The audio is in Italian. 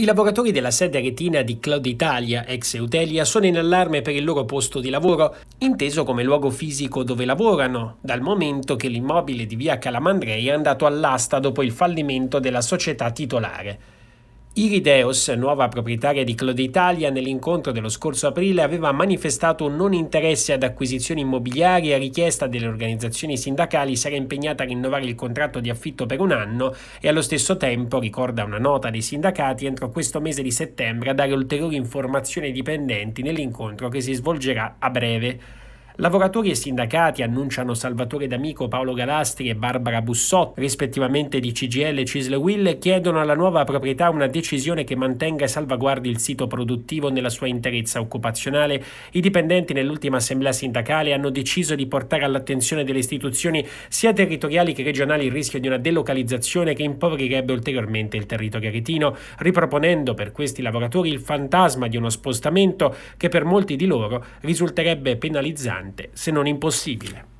I lavoratori della sede retina di Cloud Italia, ex Eutelia, sono in allarme per il loro posto di lavoro, inteso come luogo fisico dove lavorano, dal momento che l'immobile di via Calamandrei è andato all'asta dopo il fallimento della società titolare. Irideos, nuova proprietaria di Cloditalia, nell'incontro dello scorso aprile aveva manifestato un non interesse ad acquisizioni immobiliari e a richiesta delle organizzazioni sindacali si era impegnata a rinnovare il contratto di affitto per un anno e allo stesso tempo, ricorda una nota dei sindacati, entro questo mese di settembre a dare ulteriori informazioni ai dipendenti nell'incontro che si svolgerà a breve. Lavoratori e sindacati annunciano Salvatore D'Amico, Paolo Galastri e Barbara Bussot, rispettivamente di CGL e Cisle Will, chiedono alla nuova proprietà una decisione che mantenga e salvaguardi il sito produttivo nella sua interezza occupazionale. I dipendenti nell'ultima assemblea sindacale hanno deciso di portare all'attenzione delle istituzioni sia territoriali che regionali il rischio di una delocalizzazione che impoverirebbe ulteriormente il territorio aretino, riproponendo per questi lavoratori il fantasma di uno spostamento che per molti di loro risulterebbe penalizzante importante, se non impossibile.